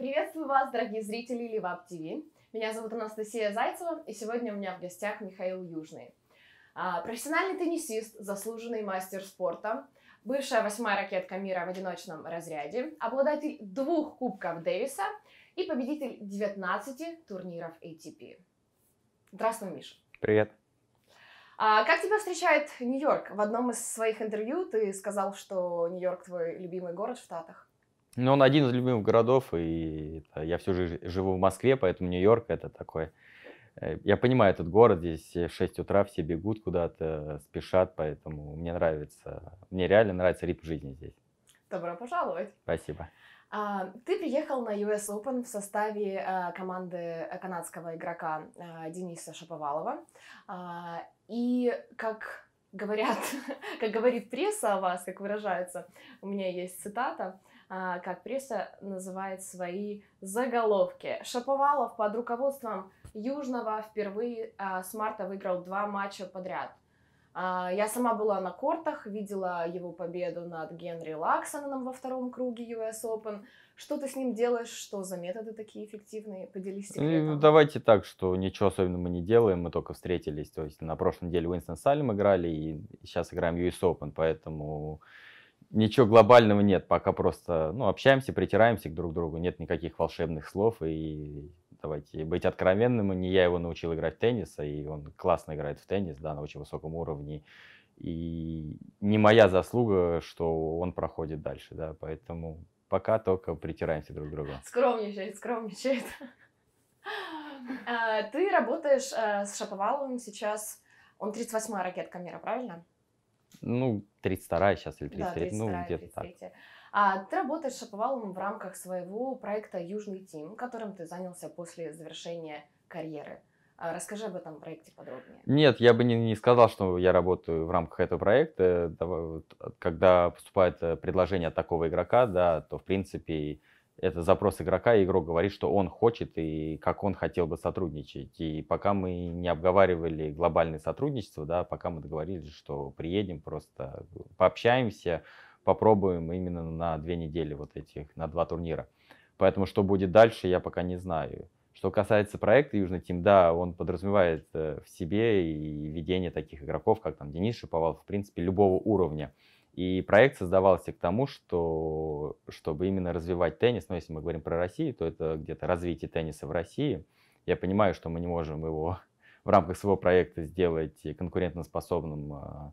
Приветствую вас, дорогие зрители Ливап ТВ. Меня зовут Анастасия Зайцева, и сегодня у меня в гостях Михаил Южный. А, профессиональный теннисист, заслуженный мастер спорта, бывшая восьмая ракетка мира в одиночном разряде, обладатель двух кубков Дэвиса и победитель 19 турниров ATP. Здравствуй, Миш. Привет. А как тебя встречает Нью-Йорк? В одном из своих интервью ты сказал, что Нью-Йорк твой любимый город в Штатах. Ну, он один из любимых городов, и я всю жизнь живу в Москве, поэтому Нью-Йорк это такой... Э, я понимаю этот город, здесь э, в 6 утра все бегут куда-то, спешат, поэтому мне нравится, мне реально нравится ритм жизни здесь. Добро пожаловать. Спасибо. А, ты приехал на US Open в составе а, команды канадского игрока а, Дениса Шаповалова. А, и как говорят, как говорит пресса о вас, как выражается, у меня есть цитата, а, как пресса называет свои заголовки. Шаповалов под руководством Южного впервые а, с марта выиграл два матча подряд. А, я сама была на кортах, видела его победу над Генри Лаксоном во втором круге US Open. Что ты с ним делаешь? Что за методы такие эффективные? Поделись секретом. Ну, давайте так, что ничего особенного мы не делаем, мы только встретились. То есть на прошлой неделе Уинстон Салем играли, и сейчас играем US Open, поэтому ничего глобального нет, пока просто ну, общаемся, притираемся к друг другу, нет никаких волшебных слов. И давайте быть откровенным, не я его научил играть в теннис, а и он классно играет в теннис, да, на очень высоком уровне. И не моя заслуга, что он проходит дальше, да, поэтому пока только притираемся друг к другу. Скромничает, скромничает. А, ты работаешь э, с Шаповаловым сейчас, он 38-я ракетка мира, правильно? Ну, 32 сейчас или 33, да, ну где-то так. А ты работаешь шаповалом в рамках своего проекта «Южный Тим», которым ты занялся после завершения карьеры. А расскажи об этом проекте подробнее. Нет, я бы не, не сказал, что я работаю в рамках этого проекта. Когда поступает э, предложение от такого игрока, да, то в принципе это запрос игрока, и игрок говорит, что он хочет и как он хотел бы сотрудничать. И пока мы не обговаривали глобальное сотрудничество, да, пока мы договорились, что приедем, просто пообщаемся, попробуем именно на две недели вот этих, на два турнира. Поэтому что будет дальше, я пока не знаю. Что касается проекта Южный Тим, да, он подразумевает э, в себе и ведение таких игроков, как там Денис Шиповал, в принципе, любого уровня. И проект создавался к тому, что, чтобы именно развивать теннис, но ну, если мы говорим про Россию, то это где-то развитие тенниса в России. Я понимаю, что мы не можем его в рамках своего проекта сделать конкурентоспособным а,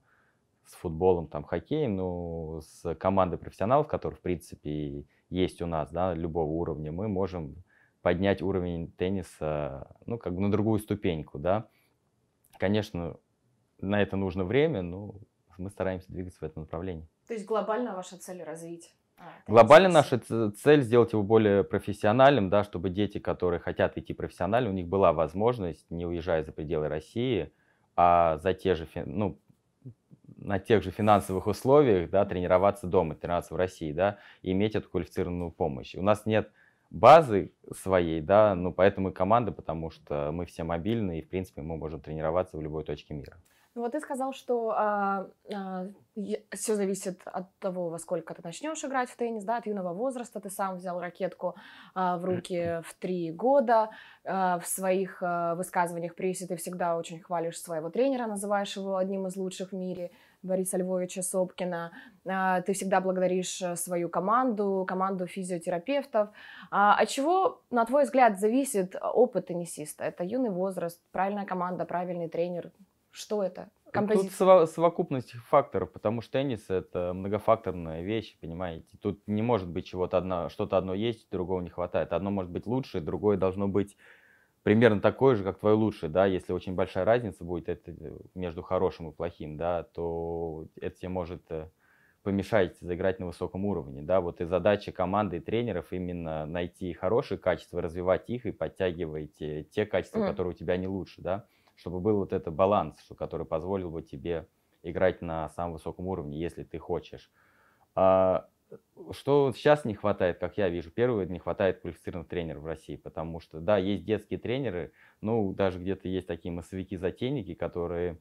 с футболом, там, хоккеем, но с командой профессионалов, которые, в принципе, есть у нас, да, любого уровня, мы можем поднять уровень тенниса, ну, как бы на другую ступеньку, да. Конечно, на это нужно время, но мы стараемся двигаться в этом направлении. То есть глобально ваша цель развить? А, глобально наша цель сделать его более профессиональным, да, чтобы дети, которые хотят идти профессионально, у них была возможность, не уезжая за пределы России, а за те же, ну, на тех же финансовых условиях, да, тренироваться дома, тренироваться в России, да, и иметь эту квалифицированную помощь. У нас нет базы своей, да, ну поэтому и команды, потому что мы все мобильны и в принципе мы можем тренироваться в любой точке мира. Ну, вот ты сказал, что а, а, все зависит от того, во сколько ты начнешь играть в теннис, да, от юного возраста. Ты сам взял ракетку а, в руки в три года. А, в своих а, высказываниях прессе ты всегда очень хвалишь своего тренера, называешь его одним из лучших в мире. Бориса Львовича Сопкина. А, ты всегда благодаришь э, свою команду, команду физиотерапевтов. А, от чего, на твой взгляд, зависит э, опыт теннисиста? Это юный возраст, правильная команда, правильный тренер? Что это? Тут совокупность факторов, потому что теннис это многофакторная вещь, понимаете. Тут не может быть чего-то одно, что-то одно есть, другого не хватает. Одно может быть лучше, другое должно быть примерно такое же, как твое лучшее, да. Если очень большая разница будет это э, между хорошим и плохим, да, то это тебе может э, помешать заиграть на высоком уровне, да. Вот и задача команды и тренеров именно найти хорошие качества, развивать их и подтягивать э, те качества, mm. которые у тебя не лучше, да чтобы был вот этот баланс, что, который позволил бы тебе играть на самом высоком уровне, если ты хочешь. А, что сейчас не хватает, как я вижу, первое, не хватает квалифицированных тренеров в России, потому что, да, есть детские тренеры, ну, даже где-то есть такие массовики-затейники, которые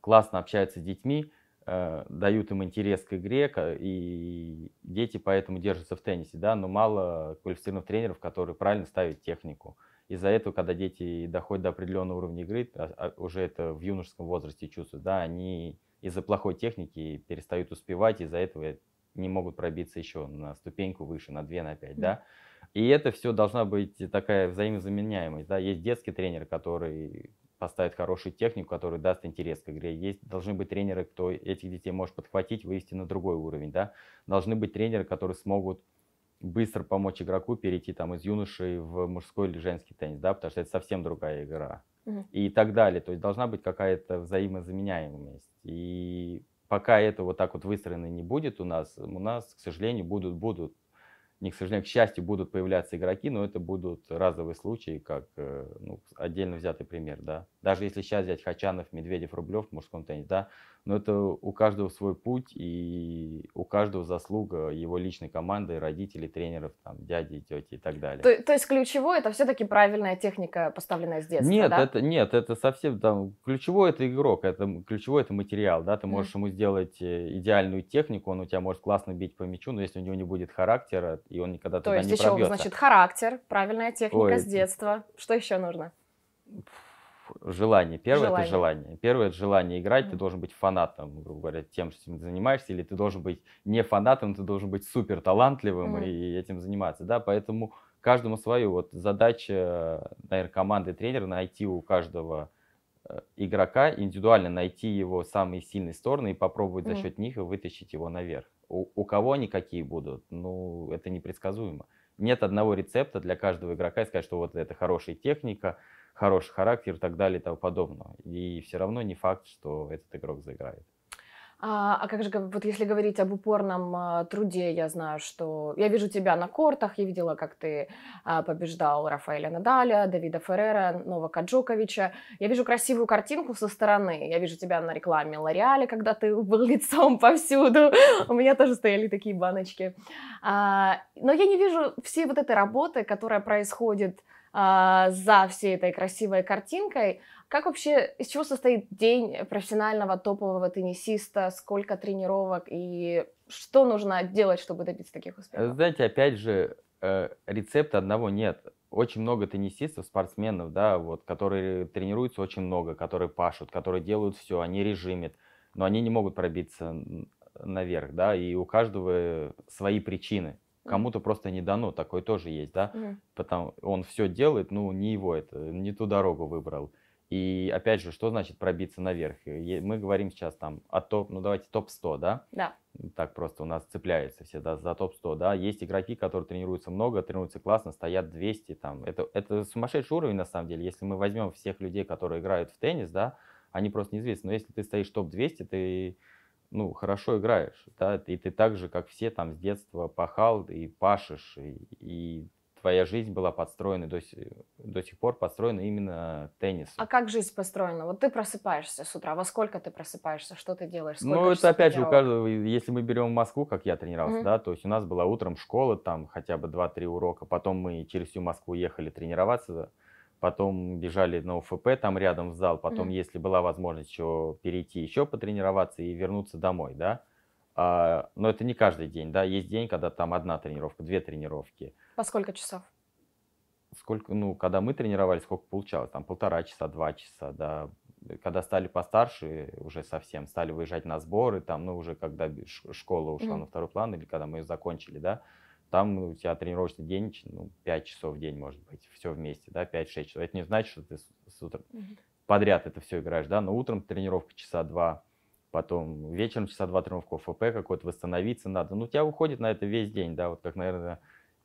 классно общаются с детьми, э, дают им интерес к игре, и дети поэтому держатся в теннисе, да, но мало квалифицированных тренеров, которые правильно ставят технику. Э, из-за этого, когда дети доходят до определенного уровня игры, а, а, уже это в юношеском возрасте чувствуют, да, они из-за плохой техники перестают успевать, из-за этого не могут пробиться еще на ступеньку выше, на 2, на 5, да. И это все должна быть такая взаимозаменяемость, да. Есть детский тренер, который поставит хорошую технику, который даст интерес к игре. Есть, должны быть тренеры, кто этих детей может подхватить, вывести на другой уровень, да. Должны быть тренеры, которые смогут быстро помочь игроку перейти там из юношей в мужской или женский теннис, да, потому что это совсем другая игра. Угу. И так далее. То есть должна быть какая-то взаимозаменяемость. И пока это вот так вот выстроено не будет у нас, у нас, к сожалению, будут, будут, не к сожалению, к счастью, будут появляться игроки, но это будут разовые случаи, как э, ну, отдельно взятый пример, да. Даже если сейчас взять Хачанов, Медведев, Рублев в мужском теннисе, да, но это у каждого свой путь и у каждого заслуга его личной команды, родителей, тренеров, там, дяди, тети и так далее. То, то есть ключевое это все-таки правильная техника, поставленная с детства, нет, да? Это, нет, это совсем там, ключевой это игрок, это ключевой это материал, да, ты можешь mm. ему сделать э, идеальную технику, он у тебя может классно бить по мячу, но если у него не будет характера, и он никогда то туда не пробьется. То есть еще, значит, характер, правильная техника Ой. с детства, что еще нужно? желание. Первое желание. это желание. Первое это желание играть. Ты должен быть фанатом, грубо говоря, тем, чем ты занимаешься, или ты должен быть не фанатом, ты должен быть супер талантливым mm и этим заниматься. Да, поэтому каждому свою. Вот задача, наверное, команды тренера найти у каждого э, игрока, индивидуально найти его самые сильные стороны и попробовать mm за счет них вытащить его наверх. У, у кого они какие будут, ну, это непредсказуемо. Нет одного рецепта для каждого игрока и сказать, что вот это хорошая техника, хороший характер и так далее и тому подобное. И все равно не факт, что этот игрок заиграет. А, а как же, вот если говорить об упорном а, труде, я знаю, что я вижу тебя на кортах, я видела, как ты а, побеждал Рафаэля Надаля, Давида Феррера, Новака Джоковича. Я вижу красивую картинку со стороны. Я вижу тебя на рекламе Лореаля, когда ты был лицом повсюду. У меня тоже стояли такие баночки. А, но я не вижу всей вот этой работы, которая происходит а, за всей этой красивой картинкой. Как вообще, из чего состоит день профессионального топового теннисиста, сколько тренировок и что нужно делать, чтобы добиться таких э, успехов? Знаете, опять же, э, рецепта одного нет. Очень много теннисистов, спортсменов, да, вот, которые тренируются очень много, которые пашут, которые делают все, они режимят, но они не могут пробиться наверх, да, и у каждого свои причины. Кому-то просто не дано, такой тоже есть, да? Mm. Потому он все делает, ну не его это, не ту дорогу выбрал. И опять же, что значит пробиться наверх? Мы говорим сейчас там о топ, ну давайте топ-100, да? Да. Так просто у нас цепляется все да, за топ-100, да? Есть игроки, которые тренируются много, тренируются классно, стоят 200 там. Это, это сумасшедший уровень на самом деле. Если мы возьмем всех людей, которые играют в теннис, да, они просто неизвестны. Но если ты стоишь топ-200, ты ну, хорошо играешь, да, и ты так же, как все, там, с детства пахал и пашешь, и, и твоя жизнь была подстроена до, с... до сих пор подстроена именно теннисом. А как жизнь построена? Вот ты просыпаешься с утра, во сколько ты просыпаешься, что ты делаешь? Ну, сколько ну это опять тренировок? же у каждого. Если мы берем Москву, как я тренировался, mm-hmm. да, то есть у нас была утром школа, там хотя бы 2-3 урока, потом мы через всю Москву ехали тренироваться потом бежали на УФП там рядом в зал, потом, mm если была возможность еще перейти, еще потренироваться и вернуться домой, да. А, но это не каждый день, да, есть день, когда там одна тренировка, две тренировки. По сколько часов? Сколько, ну, когда мы тренировались, сколько получалось, там полтора часа, два часа, да. Когда стали постарше уже совсем, стали выезжать на сборы, там, ну, уже когда школа ушла mm на второй план или когда мы ее закончили, да, там ну, у тебя тренировочный день, ну, 5 часов в день, может быть, все вместе, да, 5-6 часов. Это не значит, что ты с, с утра угу. подряд это все играешь, да, но утром тренировка часа два, потом вечером часа два тренировка ФП какой-то, восстановиться надо. Ну, у тебя уходит на это весь день, да, вот как, наверное,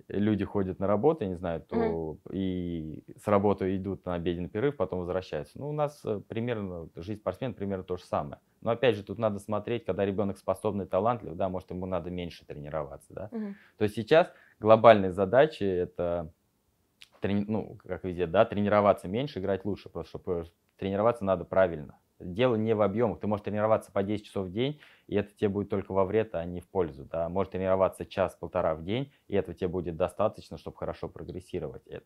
люди ходят на работу, не знаю, то mm и с работы идут на обеденный перерыв, потом возвращаются. Ну, у нас э, примерно, жизнь спортсмена примерно то же самое. Но опять же, тут надо смотреть, когда ребенок способный, талантлив, да, может, ему надо меньше тренироваться, да. mm То есть сейчас глобальные задачи – это, трени- ну, как везде, да, тренироваться меньше, играть лучше, просто чтобы э, тренироваться надо правильно дело не в объемах. Ты можешь тренироваться по 10 часов в день, и это тебе будет только во вред, а не в пользу. Да? Можешь тренироваться час-полтора в день, и этого тебе будет достаточно, чтобы хорошо прогрессировать. Это,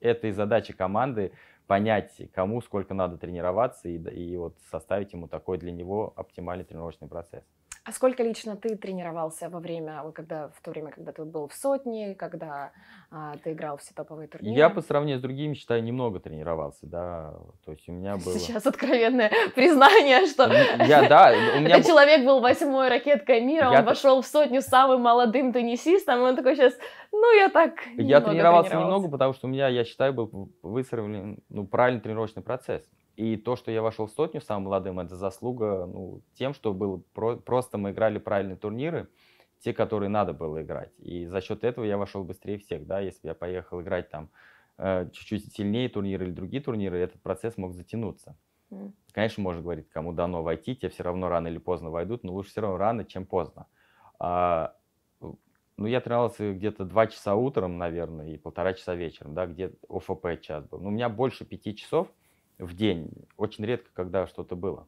это и задача команды понять, кому сколько надо тренироваться, и, и вот составить ему такой для него оптимальный тренировочный процесс. А сколько лично ты тренировался во время, когда, в то время, когда ты был в сотне, когда а, ты играл в все топовые турниры? Я по сравнению с другими, считаю, немного тренировался, да. То есть у меня было... Сейчас откровенное признание, что я, да, у меня... человек был восьмой ракеткой мира, он вошел в сотню самым молодым теннисистом, он такой сейчас, ну я так Я тренировался, тренировался немного, потому что у меня, я считаю, был выстроен ну, правильный тренировочный процесс. И то, что я вошел в сотню самым молодым, это заслуга ну, тем, что было про- просто мы играли правильные турниры, те, которые надо было играть. И за счет этого я вошел быстрее всех. Да? Если я поехал играть там э, чуть-чуть сильнее турниры или другие турниры, этот процесс мог затянуться. Mm. Конечно, можно говорить, кому дано войти, те все равно рано или поздно войдут, но лучше все равно рано, чем поздно. А, ну, я тренировался где-то 2 часа утром, наверное, и полтора часа вечером, да, где ОФП час был. Но у меня больше 5 часов в день. Очень редко, когда что-то было.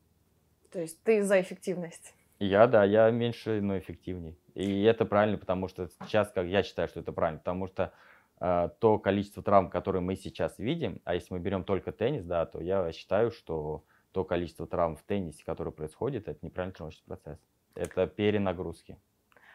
То есть ты за эффективность? Я, да, я меньше, но эффективней. И это правильно, потому что сейчас, как я считаю, что это правильно, потому что э, то количество травм, которые мы сейчас видим, а если мы берем только теннис, да, то я считаю, что то количество травм в теннисе, которое происходит, это неправильный тренировочный процесс. Это перенагрузки.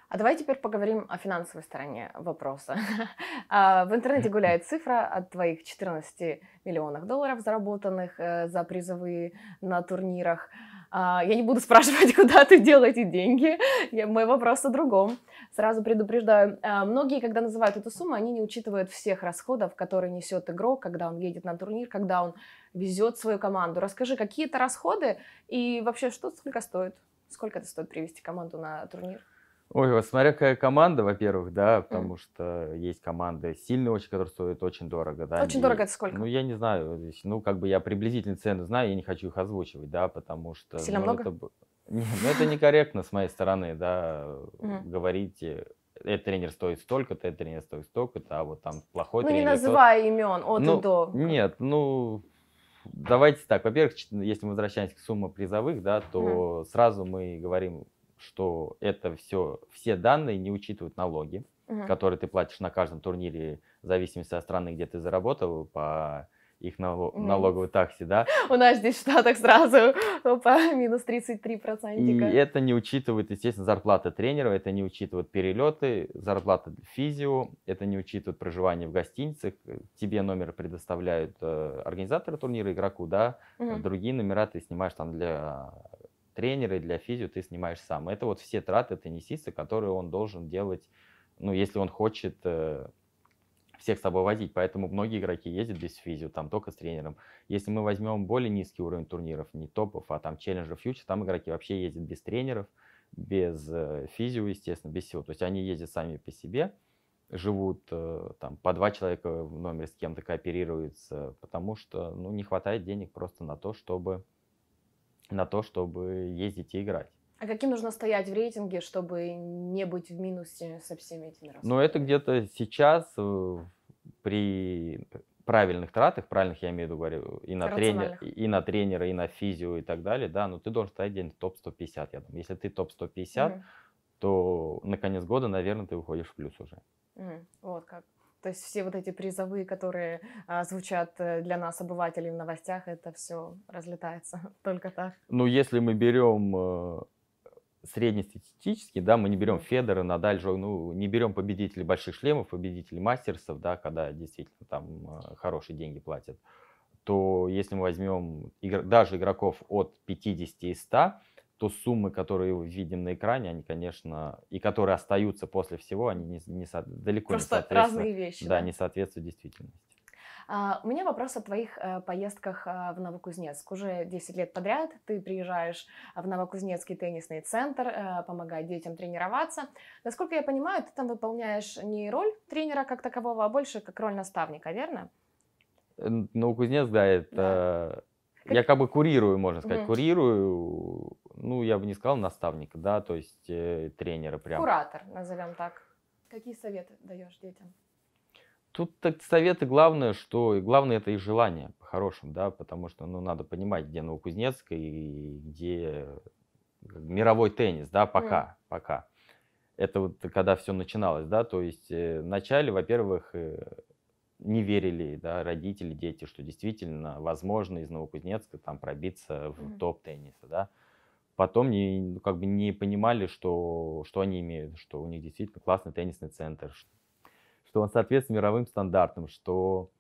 А давай теперь поговорим о финансовой стороне вопроса. А, в интернете гуляет цифра от твоих 14 миллионов долларов, заработанных э, за призовые на турнирах. А, я не буду спрашивать, куда ты дел эти деньги. Мой вопрос о другом. Сразу предупреждаю. Э, многие, когда называют эту сумму, они не учитывают всех расходов, которые несет игрок, когда он едет на турнир, когда он везет свою команду. Расскажи, какие это расходы и вообще что, сколько стоит? Сколько это стоит привести команду на турнир? Ой, вот смотря какая команда, во-первых, да, потому mm. что есть команды сильные очень, которые стоят очень дорого, да. Очень и, дорого это сколько? Ну, я не знаю, ну, как бы я приблизительно цены знаю, я не хочу их озвучивать, да, потому что... Сильно ну, много? Это, не, ну, это некорректно с моей стороны, да, говорить э, этот тренер стоит столько-то, этот тренер стоит столько-то, а вот там плохой ну, тренер... Ну, не называй имен от ну, и до. Нет, ну, давайте так. Во-первых, если мы возвращаемся к сумме призовых, да, то mm. сразу мы говорим что это все, все данные не учитывают налоги, угу. которые ты платишь на каждом турнире, в зависимости от страны, где ты заработал, по их налоговой таксе, да? У нас здесь в Штатах сразу по минус 33 процентика. И это не учитывает, естественно, зарплата тренера, это не учитывает перелеты, зарплата физио, это не учитывает проживание в гостиницах. Тебе номер предоставляют э, организаторы турнира, игроку, да? Mm. Другие номера ты снимаешь там для тренеры, для физио ты снимаешь сам. Это вот все траты теннисиста, которые он должен делать, ну, если он хочет э, всех с собой возить. Поэтому многие игроки ездят без физио, там только с тренером. Если мы возьмем более низкий уровень турниров, не топов, а там челленджер фьючер, там игроки вообще ездят без тренеров, без э, физио, естественно, без всего. То есть они ездят сами по себе, живут э, там по два человека в номере с кем-то кооперируются, потому что ну, не хватает денег просто на то, чтобы на то, чтобы ездить и играть. А каким нужно стоять в рейтинге, чтобы не быть в минусе со всеми этими расходами? Ну, это где-то сейчас э, при правильных тратах, правильных я имею в виду, говорю, и на, тренер, и на тренера, и на физио, и так далее, да, но ну, ты должен стоять где топ-150, я думаю. Если ты топ-150, угу. то на конец года, наверное, ты выходишь в плюс уже. Угу. Вот как. То есть все вот эти призовые, которые а, звучат э, для нас, обывателей, в новостях, это все разлетается только так. Ну, если мы берем э, среднестатистически, да, мы не берем Федора, Надаль, ну, не берем победителей больших шлемов, победителей мастерсов, да, когда действительно там э, хорошие деньги платят, то если мы возьмем игр, даже игроков от 50 и 100, то суммы, которые видим на экране, они, конечно, и которые остаются после всего, они не, не со, далеко Просто не соответствуют. Просто разные вещи. Да, да, не соответствуют действительности. А, у меня вопрос о твоих э, поездках э, в Новокузнецк. Уже 10 лет подряд ты приезжаешь в Новокузнецкий теннисный центр, э, помогать детям тренироваться. Насколько я понимаю, ты там выполняешь не роль тренера как такового, а больше как роль наставника, верно? Новокузнецк, да, это... Да. Я как бы курирую, можно сказать, mm-hmm. курирую ну, я бы не сказал наставника, да, то есть э, тренера прям. Куратор, назовем так. Какие советы даешь детям? Тут так, советы главное, что главное это и желание по-хорошему, да, потому что, ну, надо понимать, где Новокузнецк и где мировой теннис, да, пока, mm. пока. Это вот когда все начиналось, да, то есть э, вначале, во-первых, э, не верили, да, родители, дети, что действительно возможно из Новокузнецка там пробиться в mm-hmm. топ тенниса, да потом не, как бы не понимали, что, что они имеют, что у них действительно классный теннисный центр, что он соответствует мировым стандартам, что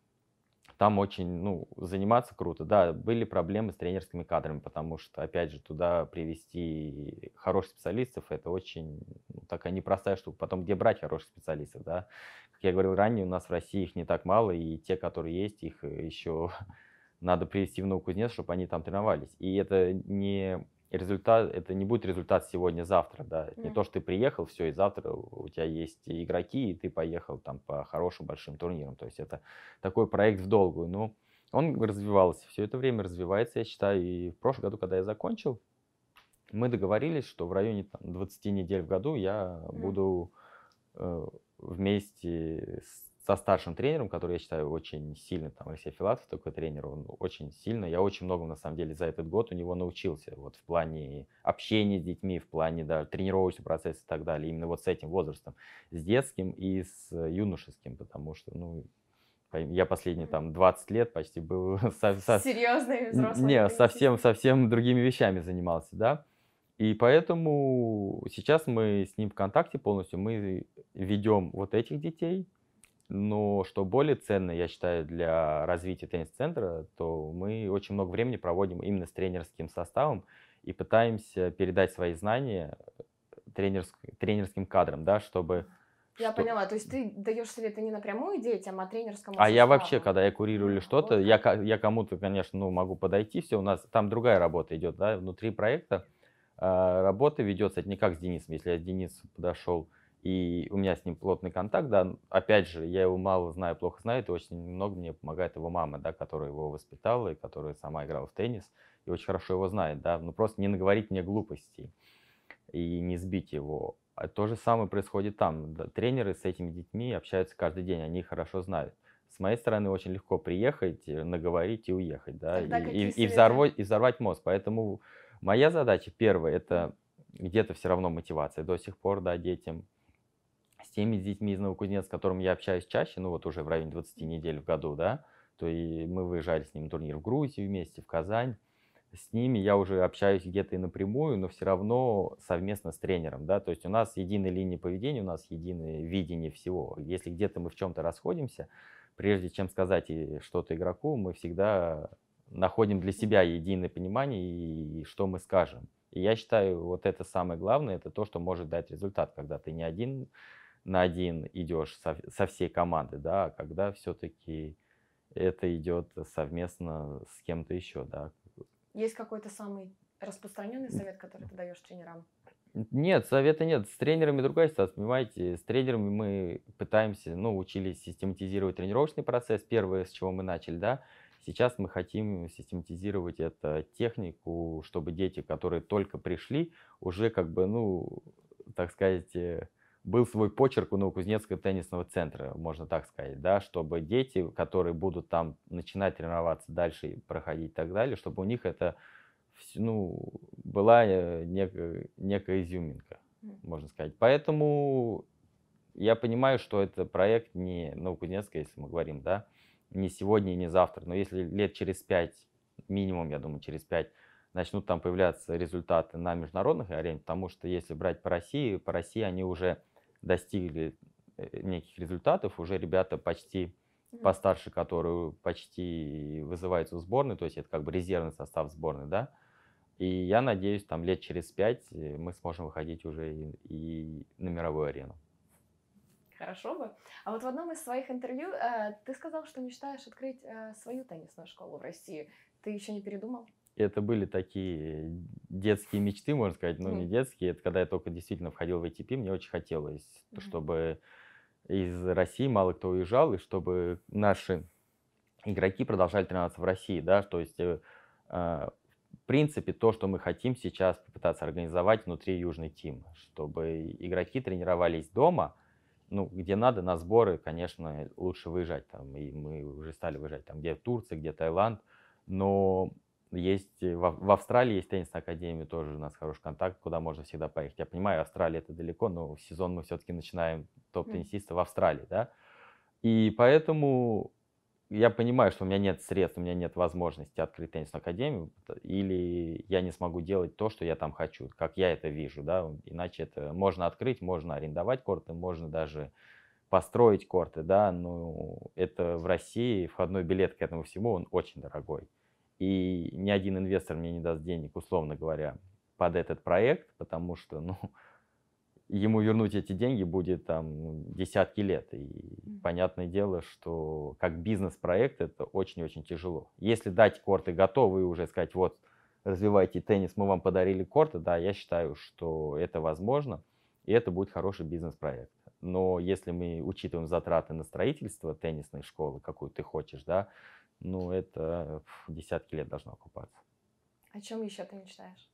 там очень, ну, заниматься круто. Да, были проблемы с тренерскими кадрами, потому что, опять же, туда привести хороших специалистов, это очень ну, такая непростая штука. Потом, где брать хороших специалистов, да? Как я говорил ранее, у нас в России их не так мало, и те, которые есть, их еще надо привести в Новокузнец, чтобы они там тренировались. И это не результат, это не будет результат сегодня-завтра, да. Mm. Не то, что ты приехал, все, и завтра у тебя есть игроки, и ты поехал там по хорошим большим турнирам. То есть это такой проект в долгую. Ну, он развивался, все это время развивается, я считаю. И в прошлом году, когда я закончил, мы договорились, что в районе там, 20 недель в году я mm. буду э, вместе с со старшим тренером, который я считаю очень сильным, там Алексей Филатов такой тренер, он очень сильный. я очень многому на самом деле за этот год у него научился, вот в плане общения с детьми, в плане даже тренировочного процесса и так далее, именно вот с этим возрастом, с детским и с юношеским, потому что, ну, я последние там 20 лет почти был... Со, со... Не, совсем, совсем другими вещами занимался, да. И поэтому сейчас мы с ним в контакте полностью, мы ведем вот этих детей, но что более ценно, я считаю, для развития теннис-центра, то мы очень много времени проводим именно с тренерским составом и пытаемся передать свои знания э, тренерск, тренерским кадрам, да, чтобы... Я что... поняла, то есть ты даешь советы не напрямую детям, а тренерскому А составу. я вообще, когда я курирую что-то, я, я кому-то, конечно, ну, могу подойти, все, у нас там другая работа идет, да, внутри проекта. А, работа ведется, это не как с Денисом, если я с Денисом подошел, и у меня с ним плотный контакт, да, опять же, я его мало знаю, плохо знаю, и очень много мне помогает его мама, да, которая его воспитала и которая сама играла в теннис, и очень хорошо его знает, да, но ну, просто не наговорить мне глупостей и не сбить его. А то же самое происходит там. тренеры с этими детьми общаются каждый день, они их хорошо знают. С моей стороны очень легко приехать, э, наговорить и уехать, да, и, и, и, взорвать, и взорвать мозг. Поэтому моя задача первая – это где-то все равно мотивация до сих пор, да, детям, теми детьми из Новокузнецка, с которым я общаюсь чаще, ну вот уже в районе 20 недель в году, да, то и мы выезжали с ним на турнир в Грузию вместе, в Казань. С ними я уже общаюсь где-то и напрямую, но все равно совместно с тренером, да, то есть у нас единая линия поведения, у нас единое видение всего. Если где-то мы в чем-то расходимся, прежде чем сказать что-то игроку, мы всегда находим для себя единое понимание и, и что мы скажем. И я считаю, вот это самое главное, это то, что может дать результат, когда ты не один на один идешь со, со всей команды, да, а когда все-таки это идет совместно с кем-то еще, да. Есть какой-то самый распространенный совет, который ты даешь тренерам? Нет, совета нет. С тренерами другая ситуация, понимаете? С тренерами мы пытаемся, ну, учились систематизировать тренировочный процесс. Первое, с чего мы начали, да. Сейчас мы хотим систематизировать эту технику, чтобы дети, которые только пришли, уже как бы, ну, так сказать, э, был свой почерк у Новокузнецкого теннисного центра, можно так сказать, да, чтобы дети, которые будут там начинать тренироваться дальше, проходить и так далее, чтобы у них это ну, была э, некая, некая изюминка, можно сказать. Поэтому я понимаю, что это проект не Новокузнецка, если мы говорим, да, не сегодня и не завтра, но если лет через пять, минимум, я думаю, через пять, начнут там появляться результаты на международных арене, потому что если брать по России, по России они уже достигли э, неких результатов, уже ребята почти постарше, которые почти вызываются в сборную, то есть это как бы резервный состав сборной, да. И я надеюсь, там лет через пять э, мы сможем выходить уже и, и на мировую арену. Хорошо бы. А вот в одном из своих интервью э, ты сказал, что мечтаешь открыть э, свою теннисную школу в России. Ты еще не передумал? это были такие детские мечты, можно сказать, но ну, mm. не детские. Это когда я только действительно входил в ATP, мне очень хотелось, mm. чтобы из России мало кто уезжал, и чтобы наши игроки продолжали тренироваться в России, да, то есть э, а, в принципе то, что мы хотим сейчас попытаться организовать внутри Южный Тим, чтобы игроки тренировались дома, ну, где надо, на сборы, конечно, лучше выезжать там, и мы уже стали выезжать там, где Турция, где Таиланд, но есть э, в Австралии есть теннисная академия, тоже у нас хороший контакт, куда можно всегда поехать. Я понимаю, Австралия это далеко, но в сезон мы все-таки начинаем топ-теннисиста в Австралии, да. И поэтому я понимаю, что у меня нет средств, у меня нет возможности открыть теннисную академию, или я не смогу делать то, что я там хочу, как я это вижу, да, иначе это можно открыть, можно арендовать корты, можно даже построить корты, да, но ну, это в России входной билет к этому всему, он очень дорогой и ни один инвестор мне не даст денег, условно говоря, под этот проект, потому что, ну, ему вернуть эти деньги будет там десятки лет. И mm-hmm. понятное дело, что как бизнес-проект это очень-очень тяжело. Если дать корты готовые уже сказать, вот, развивайте теннис, мы вам подарили корты, да, я считаю, что это возможно, и это будет хороший бизнес-проект. Но если мы учитываем затраты на строительство теннисной школы, какую ты хочешь, да, ну, это десятки лет должно окупаться. О чем еще ты мечтаешь?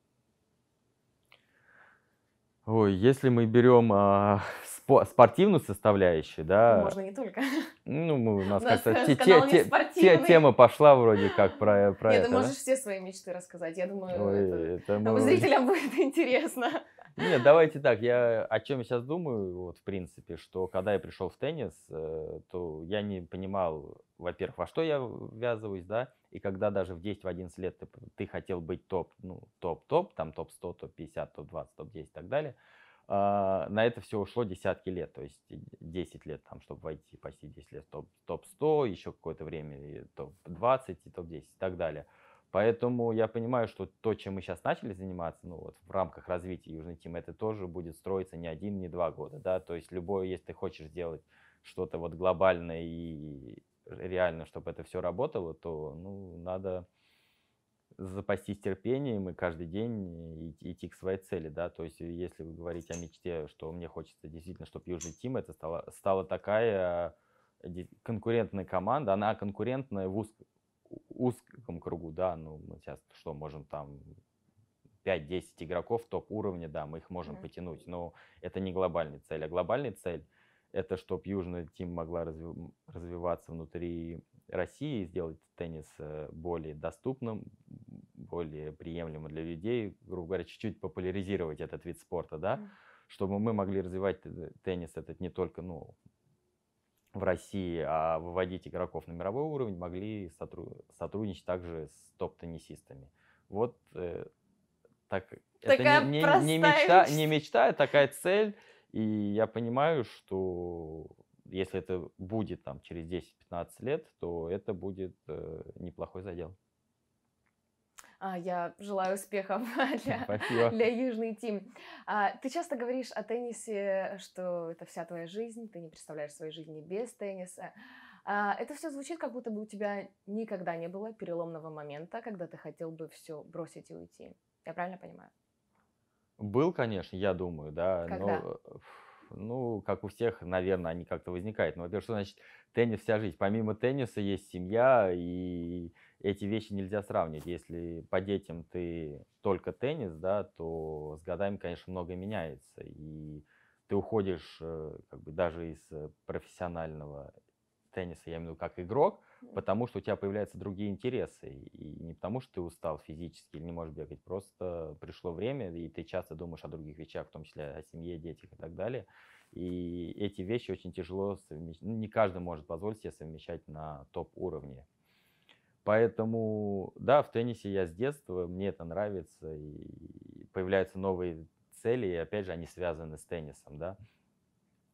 Ой, если мы берем а, спо- спортивную составляющую, да. можно не только. Ну, мы, у нас, у нас как-то те, те, те, тема пошла вроде как про, про Нет, это. Нет, ты можешь да? все свои мечты рассказать. Я думаю, Ой, это, это мы... зрителям будет интересно. Нет, давайте так. Я о чем я сейчас думаю, вот в принципе, что когда я пришел в теннис, э, то я не понимал, во-первых, во что я ввязываюсь, да, и когда даже в 10-11 лет ты, ты хотел быть топ, ну, топ-топ, там топ-100, топ-50, топ-20, топ-10 и так далее, а, на это все ушло десятки лет, то есть 10 лет, там, чтобы войти почти 10 лет в топ-100, еще какое-то время топ-20 и топ-10 и так далее. Поэтому я понимаю, что то, чем мы сейчас начали заниматься, ну вот в рамках развития Южной Тимы, это тоже будет строиться не один, не два года, да, то есть любое, если ты хочешь сделать что-то вот глобальное и реально, чтобы это все работало, то ну, надо запастись терпением и каждый день идти к своей цели, да, то есть э, если говорить о мечте, что мне хочется действительно, чтобы Южный Тим это стала, стала такая э, конкурентная команда, она конкурентная в, уз, узком кругу, да, ну мы сейчас что можем там 5-10 игроков топ-уровня, да, мы их можем mm-hmm. потянуть, но это не глобальная цель, а глобальная цель это чтобы южная тим могла разви- развиваться внутри России, сделать теннис э, более доступным, более приемлемым для людей, грубо говоря, чуть-чуть популяризировать этот вид спорта, да, mm-hmm. чтобы мы могли развивать э, теннис этот не только, ну, в России, а выводить игроков на мировой уровень могли сотрудничать также с топ-теннисистами. Вот э, так, такая это не, не, не, мечта, не мечта, а такая цель. И я понимаю, что если это будет там через 10-15 лет, то это будет э, неплохой задел. А, я желаю успехов для, Спасибо. для Южный Тим. А, ты часто говоришь о теннисе, что это вся твоя жизнь, ты не представляешь своей жизни без тенниса. А, это все звучит, как будто бы у тебя никогда не было переломного момента, когда ты хотел бы все бросить и уйти. Я правильно понимаю? Был, конечно, я думаю, да. Когда? Но, э, ну, как у всех, наверное, они как-то возникают. Но, ну, во-первых, что значит теннис вся жизнь? Помимо тенниса есть семья и эти вещи нельзя сравнивать. Если по детям ты только теннис, да, то с годами, конечно, много меняется. И ты уходишь э, как бы даже из э, профессионального тенниса, я имею в виду как игрок, потому что у тебя появляются другие интересы. И не потому что ты устал физически или не можешь бегать, просто пришло время, и ты часто думаешь о других вещах, в том числе о семье, детях и так далее. И эти вещи очень тяжело совмещать. Ну, не каждый может позволить себе совмещать на топ-уровне. Поэтому, да, в теннисе я с детства, мне это нравится, и появляются новые цели, и опять же, они связаны с теннисом, да.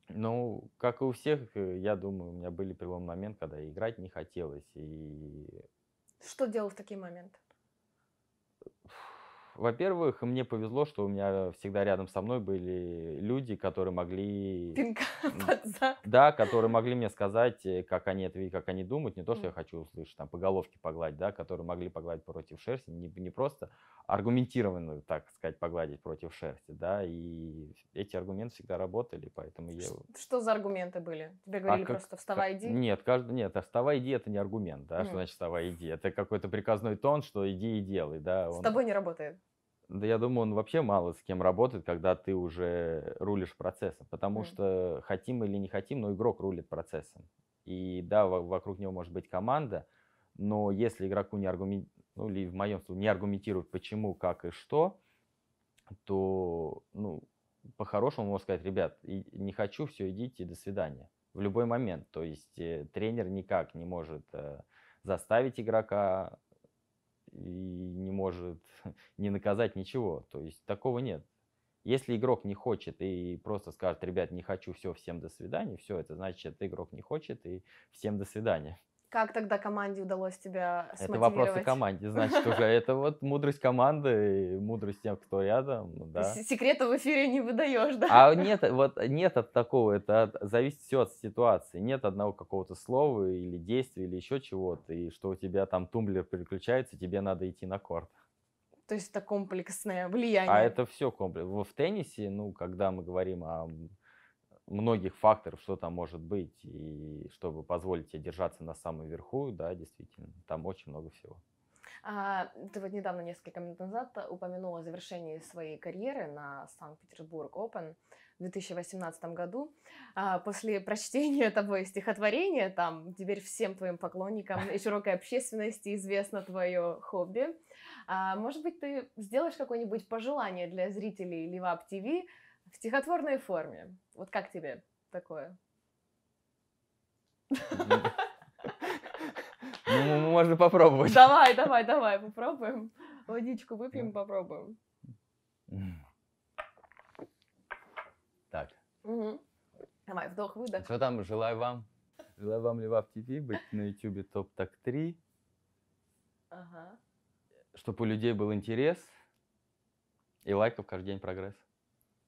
Ну, как и у всех, э, я думаю, у меня были переломный момент, когда играть не хотелось, и... Что делал в такие моменты? Во-первых, мне повезло, что у меня всегда рядом со мной были люди, которые могли... Пинка под зад. Да, которые могли мне сказать, э, как они это видят, как они думают. Не то, что я хочу услышать, там, по головке погладить, да, которые могли погладить против шерсти. Не, не просто аргументированно, так сказать, погладить против шерсти, да. И эти аргументы всегда работали, поэтому я... Что за аргументы были? Тебе а говорили а как... просто «вставай, иди»? Нет, каждый... нет, а «вставай, иди» — это не аргумент, да, mm. что значит «вставай, иди». Это какой-то приказной тон, что «иди и делай», да. Он... С тобой не работает. Да я думаю, он вообще мало с кем работает, когда ты уже рулишь процессом. Потому mm. что хотим или не хотим, но игрок рулит процессом. И да, вокруг него может быть команда, но если игроку не аргументирует, ну или в моем случае не аргументирует, почему, как и что, то, ну, по-хорошему можно сказать, ребят, не хочу, все, идите, до свидания. В любой момент. То есть э, тренер никак не может э, заставить игрока и не может не наказать ничего. То есть такого нет. Если игрок не хочет и просто скажет, ребят, не хочу, все, всем до свидания, все, это значит, игрок не хочет и всем до свидания. Как тогда команде удалось тебя Это вопрос команде, значит, уже это вот мудрость команды мудрость тем, кто рядом, ну да. Секрета в эфире не выдаешь, да? А нет, вот нет от такого, это от, зависит все от ситуации, нет одного какого-то слова или действия или еще чего-то, и что у тебя там тумблер переключается, тебе надо идти на корт. То есть это комплексное а влияние. А это все комплекс. В теннисе, ну, когда мы говорим о многих факторов, что там может быть, и чтобы позволить тебе держаться на самом верху, да, действительно, там очень много всего. А, ты вот недавно, несколько минут назад, э, упомянула завершение своей карьеры на Санкт-Петербург Open в 2018 году. А, после прочтения тобой стихотворения, там теперь всем твоим поклонникам и широкой общественности известно твое хобби. А, может быть, ты сделаешь какое-нибудь пожелание для зрителей Левап ТВ в стихотворной форме? Вот как тебе такое? Ну, можно попробовать. Давай, давай, давай, попробуем. Водичку выпьем, попробуем. Так. Угу. Давай, вдох, выдох. Что там, желаю вам? Желаю вам Левав ТВ быть на ютюбе топ так 3. Ага. Чтобы у людей был интерес и лайков каждый день прогресс.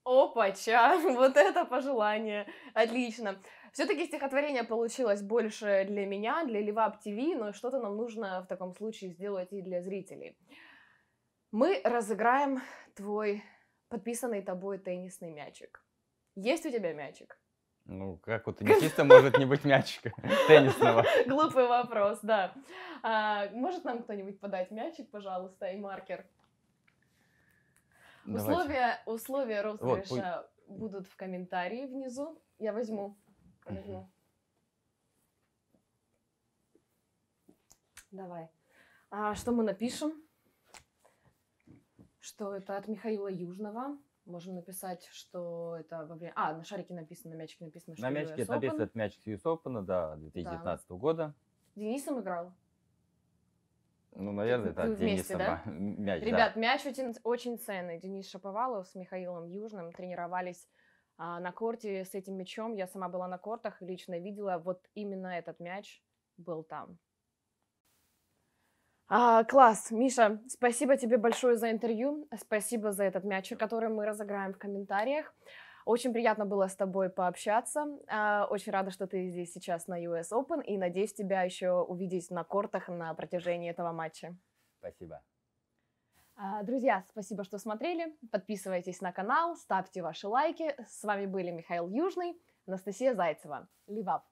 Опача, вот это пожелание. Отлично. Все-таки стихотворение получилось больше для меня, для Левап ТВ, но что-то нам нужно в таком случае сделать и для зрителей. Мы разыграем твой подписанный тобой теннисный мячик. Есть у тебя мячик? Ну, как не чисто может не быть мячика теннисного? Глупый вопрос, да. А, может нам кто-нибудь подать мячик, пожалуйста, и маркер? Условия, условия розыгрыша вот, будут в комментарии внизу. Я возьму. возьму. Давай. А что мы напишем? Что это от Михаила Южного. Можем написать, что это во время... А, на шарике написано, на мячике написано, что На мячике это написано, мячик Сьюз Опена, да, 2019 да. года. Денисом играл? Ну, наверное, да, Денис да? мяч. Ребят, да. мяч очень, очень ценный. Денис Шаповалов с Михаилом Южным тренировались а, на корте с этим мячом. Я сама была на кортах, лично видела вот именно этот мяч был там. А, класс, Миша, спасибо тебе большое за интервью, спасибо за этот мяч, который мы разыграем в комментариях. Очень приятно было с тобой пообщаться. А, очень рада, что ты здесь сейчас на US Open и надеюсь тебя еще увидеть на кортах на протяжении этого матча. Спасибо. А, друзья, спасибо, что смотрели. Подписывайтесь на канал, ставьте ваши лайки. С вами были Михаил Южный, Анастасия Зайцева. Live